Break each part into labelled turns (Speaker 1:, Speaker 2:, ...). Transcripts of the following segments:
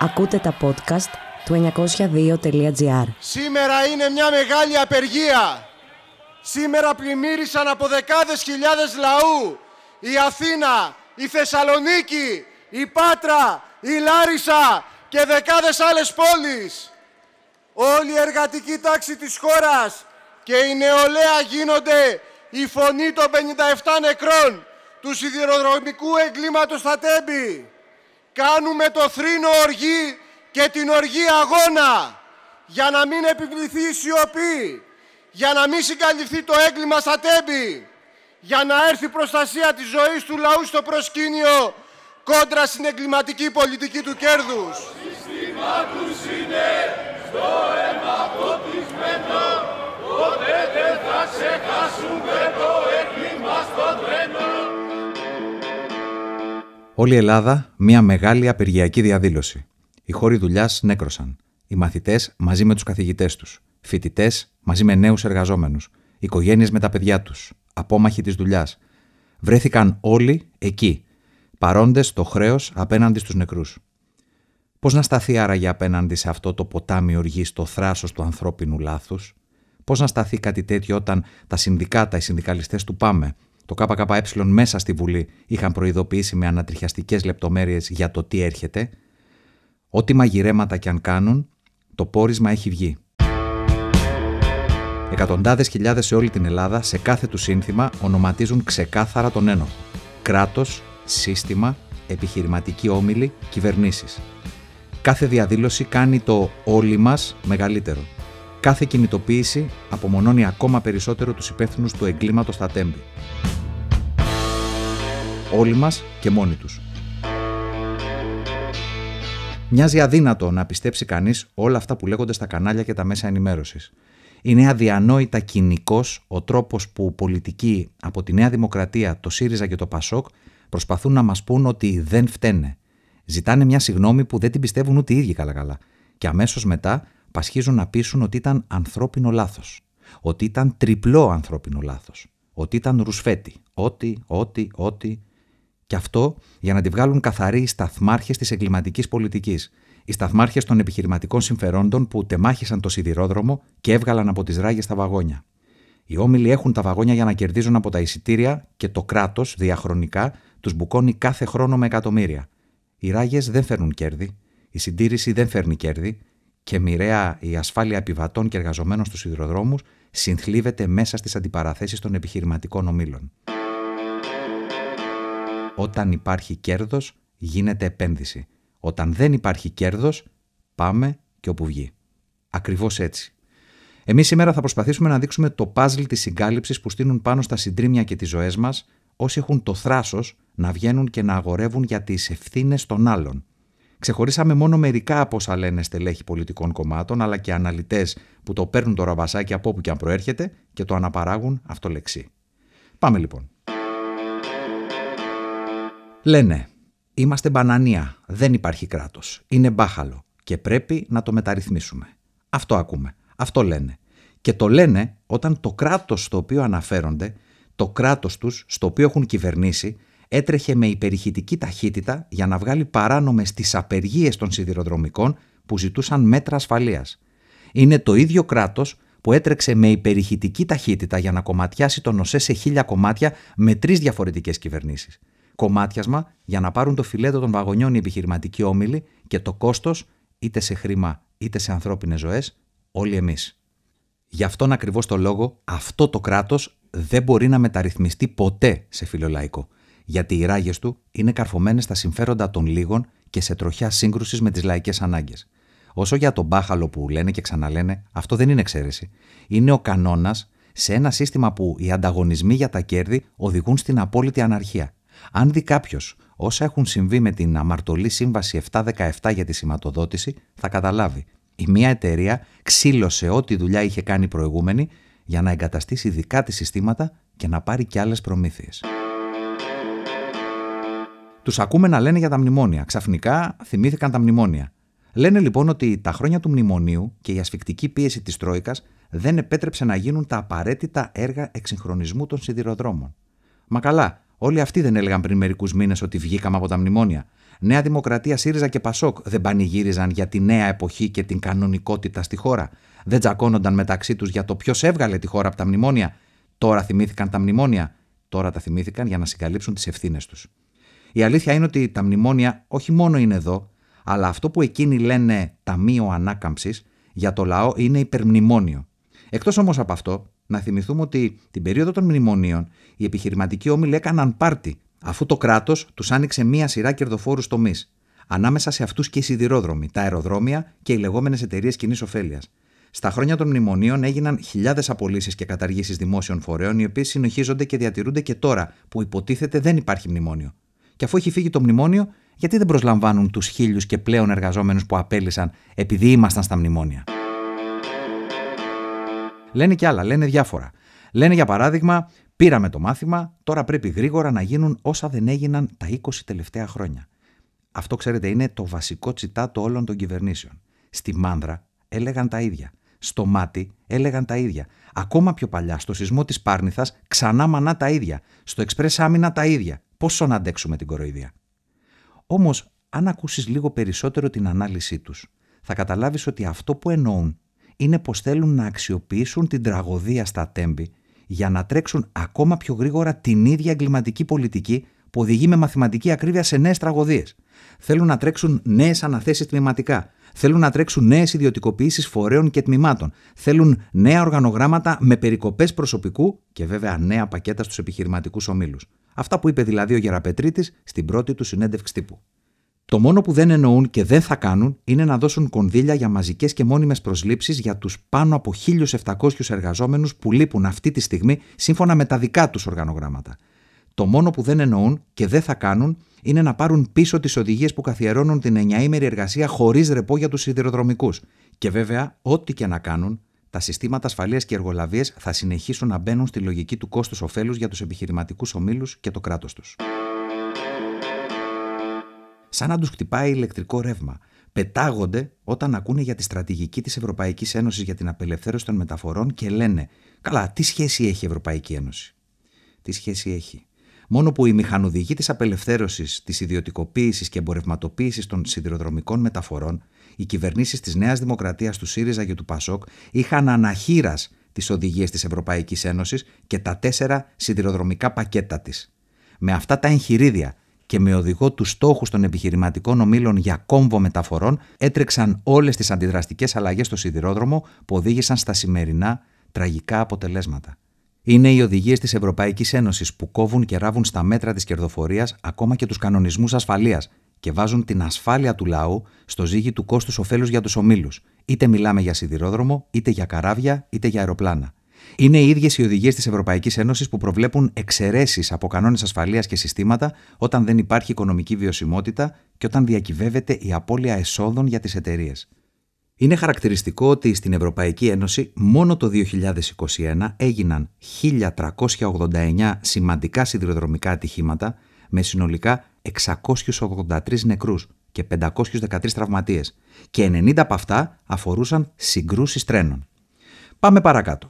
Speaker 1: Ακούτε τα podcast του 902.gr Σήμερα είναι μια μεγάλη απεργία. Σήμερα πλημμύρισαν από δεκάδες χιλιάδες λαού η Αθήνα, η Θεσσαλονίκη, η Πάτρα, η Λάρισα και δεκάδες άλλες πόλεις. Όλη η εργατική τάξη της χώρας και η νεολαία γίνονται η φωνή των 57 νεκρών του σιδηροδρομικού εγκλήματος στα Τέμπη. Κάνουμε το θρήνο οργή και την οργή αγώνα για να μην επιβληθεί η σιωπή, για να μην συγκαλυφθεί το έγκλημα στα Τέμπη, για να έρθει προστασία της ζωής του λαού στο προσκήνιο κόντρα στην εγκληματική πολιτική του κέρδους το στο Όλη η Ελλάδα μια μεγάλη απεργιακή διαδήλωση. Οι χώροι δουλειάς νέκρωσαν. Οι μαθητές μαζί με τους καθηγητές τους. Φοιτητές μαζί με νέους εργαζόμενους. Οικογένειες με τα παιδιά τους. Απόμαχοι της δουλειάς. Βρέθηκαν όλοι εκεί, παρόντες το χρέος απέναντι στους νεκρούς. Πώς να σταθεί άραγε απέναντι σε αυτό το ποτάμι οργής, το θράσος του ανθρώπινου λάθους, Πώς να σταθεί κάτι τέτοιο όταν τα συνδικάτα, οι συνδικαλιστές του ΠΑΜΕ, το ΚΚΕ μέσα στη Βουλή είχαν προειδοποιήσει με ανατριχιαστικές λεπτομέρειες για το τι έρχεται. Ό,τι μαγειρέματα κι αν κάνουν, το πόρισμα έχει βγει. Εκατοντάδες χιλιάδες σε όλη την Ελλάδα, σε κάθε του σύνθημα, ονοματίζουν ξεκάθαρα τον ένο. Κράτος, σύστημα, επιχειρηματική όμιλη, κυβερνήσεις. Κάθε διαδήλωση κάνει το όλοι μας μεγαλύτερο κάθε κινητοποίηση απομονώνει ακόμα περισσότερο τους υπεύθυνους του εγκλήματος στα τέμπη. Όλοι μας και μόνοι τους. Μοιάζει αδύνατο να πιστέψει κανείς όλα αυτά που λέγονται στα κανάλια και τα μέσα ενημέρωσης. Είναι αδιανόητα κοινικός ο τρόπος που πολιτικοί από τη Νέα Δημοκρατία, το ΣΥΡΙΖΑ και το ΠΑΣΟΚ προσπαθούν να μας πούν ότι δεν φταίνε. Ζητάνε μια συγνώμη που δεν την πιστεύουν ούτε οι ίδιοι καλά-καλά. Και αμέσως μετά πασχίζουν να πείσουν ότι ήταν ανθρώπινο λάθος. Ότι ήταν τριπλό ανθρώπινο λάθος. Ότι ήταν ρουσφέτη. Ότι, ότι, ότι. Και αυτό για να τη βγάλουν καθαρή οι σταθμάρχες της εγκληματικής πολιτικής. Οι σταθμάρχες των επιχειρηματικών συμφερόντων που τεμάχησαν το σιδηρόδρομο και έβγαλαν από τις ράγες τα βαγόνια. Οι όμιλοι έχουν τα βαγόνια για να κερδίζουν από τα εισιτήρια και το κράτος διαχρονικά τους μπουκώνει κάθε χρόνο με εκατομμύρια. Οι ράγες δεν φέρνουν κέρδη. Η συντήρηση δεν φέρνει κέρδη και μοιραία η ασφάλεια επιβατών και εργαζομένων στους υδροδρόμους συνθλίβεται μέσα στις αντιπαραθέσεις των επιχειρηματικών ομίλων. Όταν υπάρχει κέρδος, γίνεται επένδυση. Όταν δεν υπάρχει κέρδος, πάμε και όπου βγει. Ακριβώς έτσι. Εμείς σήμερα θα προσπαθήσουμε να δείξουμε το πάζλ της συγκάλυψης που στείνουν πάνω στα συντρίμια και τις ζωές μας όσοι έχουν το θράσος να βγαίνουν και να αγορεύουν για τις ευθύνες των άλλων – Ξεχωρίσαμε μόνο μερικά από όσα λένε στελέχη πολιτικών κομμάτων, αλλά και αναλυτές που το παίρνουν το ραβασάκι από όπου και αν προέρχεται και το αναπαράγουν αυτό λεξί. Πάμε λοιπόν. Λένε, είμαστε μπανανία, δεν υπάρχει κράτος. Είναι μπάχαλο και πρέπει να το μεταρρυθμίσουμε. Αυτό ακούμε, αυτό λένε. Και το λένε όταν το κράτος στο οποίο αναφέρονται, το κράτος τους στο οποίο έχουν κυβερνήσει, έτρεχε με υπερηχητική ταχύτητα για να βγάλει παράνομες τις απεργίες των σιδηροδρομικών που ζητούσαν μέτρα ασφαλείας. Είναι το ίδιο κράτος που έτρεξε με υπερηχητική ταχύτητα για να κομματιάσει τον ΟΣΕ σε χίλια κομμάτια με τρεις διαφορετικές κυβερνήσεις. Κομμάτιασμα για να πάρουν το φιλέτο των βαγονιών οι επιχειρηματικοί όμιλοι και το κόστος, είτε σε χρήμα είτε σε ανθρώπινες ζωές, όλοι εμείς. Γι' αυτόν ακριβώς το λόγο, αυτό το κράτος δεν μπορεί να μεταρρυθμιστεί ποτέ σε φιλολαϊκό γιατί οι ράγες του είναι καρφωμένες στα συμφέροντα των λίγων και σε τροχιά σύγκρουσης με τις λαϊκές ανάγκες. Όσο για τον μπάχαλο που λένε και ξαναλένε, αυτό δεν είναι εξαίρεση. Είναι ο κανόνας σε ένα σύστημα που οι ανταγωνισμοί για τα κέρδη οδηγούν στην απόλυτη αναρχία. Αν δει κάποιος όσα έχουν συμβεί με την αμαρτωλή σύμβαση 717 για τη σηματοδότηση, θα καταλάβει. Η μία εταιρεία ξύλωσε ό,τι δουλειά είχε κάνει προηγούμενη για να εγκαταστήσει δικά της συστήματα και να πάρει κι άλλες προμήθειες. Τους ακούμε να λένε για τα μνημόνια. Ξαφνικά θυμήθηκαν τα μνημόνια. Λένε λοιπόν ότι τα χρόνια του μνημονίου και η ασφικτική πίεση της Τρόικας δεν επέτρεψε να γίνουν τα απαραίτητα έργα εξυγχρονισμού των σιδηροδρόμων. Μα καλά, όλοι αυτοί δεν έλεγαν πριν μερικούς μήνες ότι βγήκαμε από τα μνημόνια. Νέα Δημοκρατία, ΣΥΡΙΖΑ και ΠΑΣΟΚ δεν πανηγύριζαν για τη νέα εποχή και την κανονικότητα στη χώρα. Δεν τσακώνονταν μεταξύ τους για το ποιος έβγαλε τη χώρα από τα μνημόνια. Τώρα θυμήθηκαν τα μνημόνια. Τώρα τα θυμήθηκαν για να συγκαλύψουν τις ευθύνες τους. Η αλήθεια είναι ότι τα μνημόνια όχι μόνο είναι εδώ, αλλά αυτό που εκείνοι λένε Ταμείο Ανάκαμψης για το λαό είναι υπερμνημόνιο. Εκτός όμως από αυτό, να θυμηθούμε ότι την περίοδο των μνημονίων οι επιχειρηματικοί όμιλοι έκαναν πάρτι, αφού το κράτος τους άνοιξε μία σειρά κερδοφόρους τομείς. Ανάμεσα σε αυτούς και οι σιδηρόδρομοι, τα αεροδρόμια και οι λεγόμενες εταιρείες κοινής ωφέλειας. Στα χρόνια των μνημονίων έγιναν χιλιάδες απολύσεις και καταργήσεις δημόσιων φορέων, οι οποίες συνεχίζονται και διατηρούνται και τώρα, που υποτίθεται δεν υπάρχει μνημόνιο και αφού έχει φύγει το μνημόνιο, γιατί δεν προσλαμβάνουν τους χίλιους και πλέον εργαζόμενους που απέλησαν επειδή ήμασταν στα μνημόνια. Λένε και άλλα, λένε διάφορα. Λένε για παράδειγμα, πήραμε το μάθημα, τώρα πρέπει γρήγορα να γίνουν όσα δεν έγιναν τα 20 τελευταία χρόνια. Αυτό ξέρετε είναι το βασικό τσιτάτο όλων των κυβερνήσεων. Στη Μάνδρα έλεγαν τα ίδια. Στο Μάτι έλεγαν τα ίδια. Ακόμα πιο παλιά, στο σεισμό της Πάρνηθας, ξανά μανά τα ίδια. Στο Εξπρέ Άμυνα τα ίδια. Πόσο να αντέξουμε την κοροϊδία. Όμως, αν ακούσεις λίγο περισσότερο την ανάλυση τους, θα καταλάβεις ότι αυτό που εννοούν είναι πως θέλουν να αξιοποιήσουν την τραγωδία στα τέμπη για να τρέξουν ακόμα πιο γρήγορα την ίδια εγκληματική πολιτική που οδηγεί με μαθηματική ακρίβεια σε νέες τραγωδίες. Θέλουν να τρέξουν νέες αναθέσεις τμηματικά. Θέλουν να τρέξουν νέες ιδιωτικοποιήσεις φορέων και τμήματων. Θέλουν νέα οργανογράμματα με περικοπές προσωπικού και βέβαια νέα πακέτα στους επιχειρηματικούς ομίλους. Αυτά που είπε δηλαδή ο Γεραπετρίτης στην πρώτη του συνέντευξη τύπου. Το μόνο που δεν εννοούν και δεν θα κάνουν είναι να δώσουν κονδύλια για μαζικές και μόνιμες προσλήψεις για τους πάνω από 1.700 εργαζόμενους που λείπουν αυτή τη στιγμή σύμφωνα με τα δικά τους οργανογράμματα. Το μόνο που δεν εννοούν και δεν θα κάνουν είναι να πάρουν πίσω τις οδηγίες που καθιερώνουν την 9 εργασία χωρίς ρεπό για τους σιδηροδρομικούς. Και βέβαια, ό,τι και να κάνουν, τα συστήματα ασφαλείας και εργολαβίες θα συνεχίσουν να μπαίνουν στη λογική του κόστους ωφέλους για τους επιχειρηματικούς ομίλους και το κράτος τους. Σαν να τους χτυπάει ηλεκτρικό ρεύμα. Πετάγονται όταν ακούνε για τη στρατηγική της Ευρωπαϊκής Ένωσης για την απελευθέρωση των μεταφορών και λένε: Καλά, τι σχέση έχει η Ευρωπαϊκή Ένωση. Τι σχέση έχει. Μόνο που οι μηχανοδηγοί της απελευθέρωσης, της ιδιωτικοποίησης και εμπορευματοποίησης των σιδηροδρομικών μεταφορών, οι κυβερνήσεις της Νέας Δημοκρατίας, του ΣΥΡΙΖΑ και του ΠΑΣΟΚ είχαν αναχείρας τις οδηγίες της Ευρωπαϊκής Ένωσης και τα τέσσερα σιδηροδρομικά πακέτα της. Με αυτά τα εγχειρίδια και με οδηγό τους στόχους των επιχειρηματικών ομήλων για κόμβο μεταφορών, έτρεξαν όλες τις αντιδραστικές αλλαγές στο σιδηρόδρομο που οδήγησαν στα σημερινά τραγικά αποτελέσματα είναι οι οδηγίες της Ευρωπαϊκής Ένωσης που κόβουν και ράβουν στα μέτρα της κερδοφορίας ακόμα και τους κανονισμούς ασφαλείας και βάζουν την ασφάλεια του λαού στο ζύγι του κόστους ωφέλους για τους ομίλους. Είτε μιλάμε για σιδηρόδρομο, είτε για καράβια, είτε για αεροπλάνα. Είναι οι ίδιες οι οδηγίες της Ευρωπαϊκής Ένωσης που προβλέπουν εξαιρέσεις από κανόνες ασφαλείας και συστήματα όταν δεν υπάρχει οικονομική βιωσιμότητα και όταν διακυβεύεται η απώλεια εσόδων για τις εταιρείες. Είναι χαρακτηριστικό ότι στην Ευρωπαϊκή Ένωση μόνο το 2021 έγιναν 1.389 σημαντικά σιδηροδρομικά ατυχήματα με συνολικά 683 νεκρούς και 513 τραυματίες και 90 από αυτά αφορούσαν συγκρούσεις τρένων. Πάμε παρακάτω.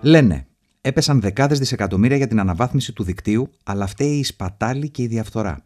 Speaker 1: Λένε, έπεσαν δεκάδες δισεκατομμύρια για την αναβάθμιση του δικτύου, αλλά φταίει η σπατάλη και η διαφθορά.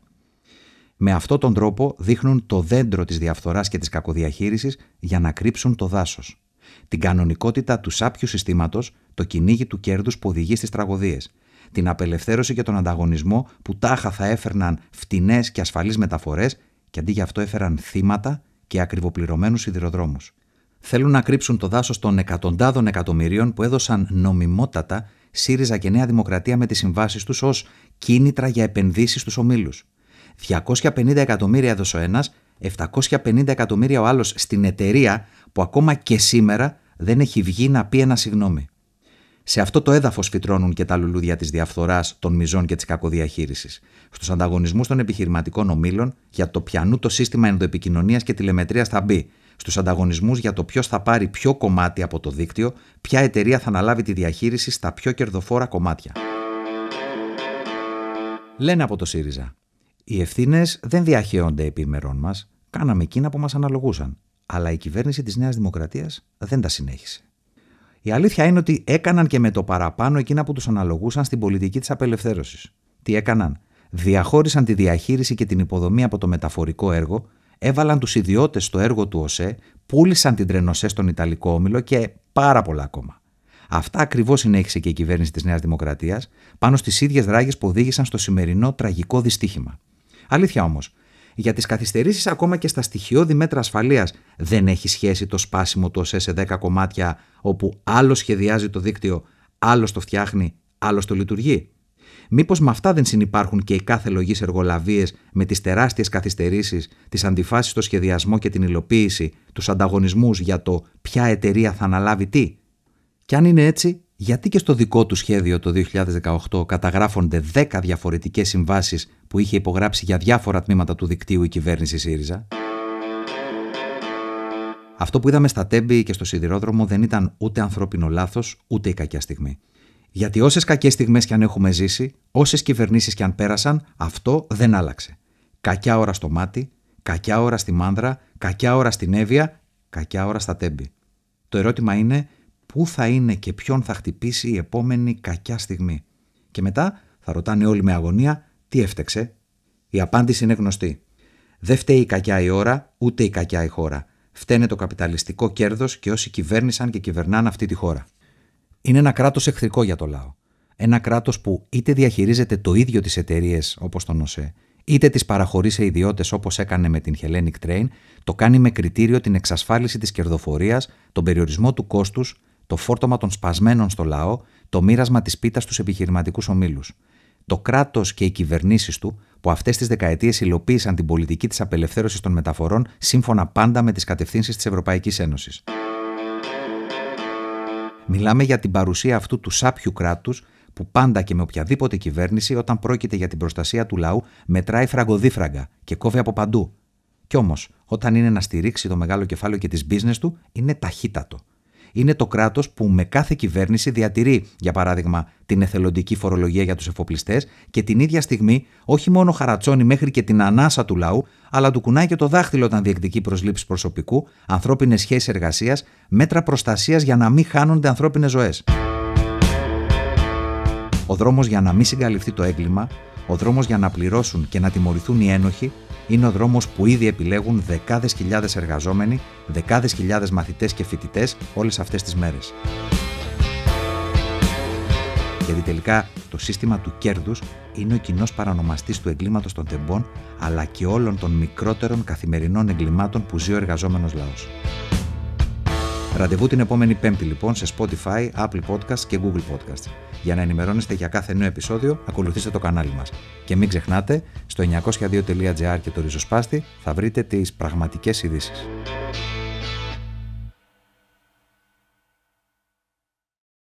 Speaker 1: Με αυτόν τον τρόπο δείχνουν το δέντρο της διαφθοράς και της κακοδιαχείρισης για να κρύψουν το δάσος. Την κανονικότητα του σάπιου συστήματος, το κυνήγι του κέρδους που οδηγεί στις τραγωδίες, την απελευθέρωση και τον ανταγωνισμό που τάχα θα έφερναν φτηνές και ασφαλείς μεταφορές και αντί γι' αυτό έφεραν θύματα και ακριβοπληρωμένους σιδηροδρόμους. Θέλουν να κρύψουν το δάσος των εκατοντάδων εκατομμυρίων που έδωσαν νομιμότατα ΣΥΡΙΖΑ και Νέα Δημοκρατία με τις συμβάσεις τους ως κίνητρα για επενδύσεις στους ομίλους. 250 εκατομμύρια έδωσε ο ένας, 750 εκατομμύρια ο άλλος στην εταιρεία που ακόμα και σήμερα δεν έχει βγει να πει ένα συγγνώμη. Σε αυτό το έδαφος φυτρώνουν και τα λουλούδια της διαφθοράς, των μιζών και της κακοδιαχείρισης. Στους ανταγωνισμούς των επιχειρηματικών ομήλων για το πιανού το σύστημα ενδοεπικοινωνίας και τηλεμετρίας θα μπει. Στους ανταγωνισμούς για το ποιος θα πάρει πιο κομμάτι από το δίκτυο, ποια εταιρεία θα αναλάβει τη διαχείριση στα πιο κερδοφόρα κομμάτια. Λένε από το ΣΥΡΙΖΑ. Οι ευθύνες δεν διαχέονται επί ημερών μας. Κάναμε εκείνα που μας αναλογούσαν. Αλλά η κυβέρνηση της Νέας Δημοκρατίας δεν τα συνέχισε. Η αλήθεια είναι ότι έκαναν και με το παραπάνω εκείνα που τους αναλογούσαν στην πολιτική της απελευθέρωσης. Τι έκαναν. Διαχώρησαν τη διαχείριση και την υποδομή από το μεταφορικό έργο, έβαλαν τους ιδιώτες στο έργο του ΟΣΕ, πούλησαν την τρενοσέ στον Ιταλικό όμιλο και πάρα πολλά ακόμα. Αυτά ακριβώς συνέχισε και η κυβέρνηση της Νέας Δημοκρατίας πάνω στις ίδιες δράγε που οδήγησαν στο σημερινό τραγικό δυστύχημα. Αλήθεια όμως, για τις καθυστερήσεις ακόμα και στα στοιχειώδη μέτρα ασφαλείας δεν έχει σχέση το σπάσιμο του ΟΣΕ σε 10 κομμάτια, όπου άλλο σχεδιάζει το δίκτυο, άλλο το φτιάχνει, άλλο το λειτουργεί. Μήπως με αυτά δεν συνεπάρχουν και οι κάθε λογή εργολαβίες με τις τεράστιες καθυστερήσεις, τις αντιφάσεις στο σχεδιασμό και την υλοποίηση, τους ανταγωνισμούς για το ποια εταιρεία θα αναλάβει τι. Και αν είναι έτσι, γιατί και στο δικό του σχέδιο το 2018 καταγράφονται 10 διαφορετικές συμβάσεις που είχε υπογράψει για διάφορα τμήματα του δικτύου η κυβέρνηση ΣΥΡΙΖΑ. Αυτό που είδαμε στα τέμπη και στο σιδηρόδρομο δεν ήταν ούτε ανθρώπινο λάθος, ούτε η κακιά στιγμή. Γιατί όσες κακές στιγμές κι αν έχουμε ζήσει, όσες κυβερνήσεις κι αν πέρασαν, αυτό δεν άλλαξε. Κακιά ώρα στο μάτι, κακιά ώρα στη μάνδρα, κακιά ώρα στην έβεια, κακιά ώρα στα τέμπη. Το ερώτημα είναι πού θα είναι και ποιον θα χτυπήσει η επόμενη κακιά στιγμή. Και μετά θα ρωτάνε όλοι με αγωνία τι έφτεξε. Η απάντηση είναι γνωστή. Δεν φταίει η κακιά η ώρα, ούτε η κακιά η χώρα. Φταίνε το καπιταλιστικό κέρδος και όσοι κυβέρνησαν και κυβερνάνε αυτή τη χώρα. Είναι ένα κράτος εχθρικό για το λαό. Ένα κράτος που είτε διαχειρίζεται το ίδιο τις εταιρείες όπως τον ΟΣΕ, είτε τις παραχωρεί σε ιδιώτες όπως έκανε με την Hellenic Train, το κάνει με κριτήριο την εξασφάλιση της κερδοφορίας, τον περιορισμό του κόστους, το φόρτωμα των σπασμένων στο λαό, το μοίρασμα της πίτας στους επιχειρηματικούς ομίλους. Το κράτος και οι κυβερνήσεις του, που αυτές τις δεκαετίες υλοποίησαν την πολιτική της απελευθέρωσης των μεταφορών σύμφωνα πάντα με τις κατευθύνσεις της Ευρωπαϊκής Ένωσης. Μιλάμε για την παρουσία αυτού του σάπιου κράτους που πάντα και με οποιαδήποτε κυβέρνηση, όταν πρόκειται για την προστασία του λαού, μετράει φραγκοδίφραγκα και κόβει από παντού. Κι όμως, όταν είναι να στηρίξει το μεγάλο κεφάλαιο και τις business του, είναι ταχύτατο είναι το κράτος που με κάθε κυβέρνηση διατηρεί, για παράδειγμα, την εθελοντική φορολογία για τους εφοπλιστές και την ίδια στιγμή όχι μόνο χαρατσώνει μέχρι και την ανάσα του λαού, αλλά του κουνάει και το δάχτυλο όταν διεκδικεί προσλήψεις προσωπικού, ανθρώπινες σχέσεις εργασίας, μέτρα προστασίας για να μην χάνονται ανθρώπινες ζωές. Ο δρόμος για να μην συγκαλυφθεί το έγκλημα, ο δρόμος για να πληρώσουν και να τιμωρηθούν οι ένοχοι, είναι ο δρόμος που ήδη επιλέγουν δεκάδες χιλιάδες εργαζόμενοι, δεκάδες χιλιάδες μαθητές και φοιτητές όλες αυτές τις μέρες. Γιατί τελικά το σύστημα του κέρδους είναι ο κοινός παρανομαστής του εγκλήματος των τεμπών, αλλά και όλων των μικρότερων καθημερινών εγκλημάτων που ζει ο εργαζόμενος λαός. Ραντεβού την επόμενη Πέμπτη λοιπόν σε Spotify, Apple Podcasts και Google Podcasts. Για να ενημερώνεστε για κάθε νέο επεισόδιο, ακολουθήστε το κανάλι μας. Και μην ξεχνάτε, στο 902.gr και το ριζοσπάστη θα βρείτε τις πραγματικές ειδήσεις.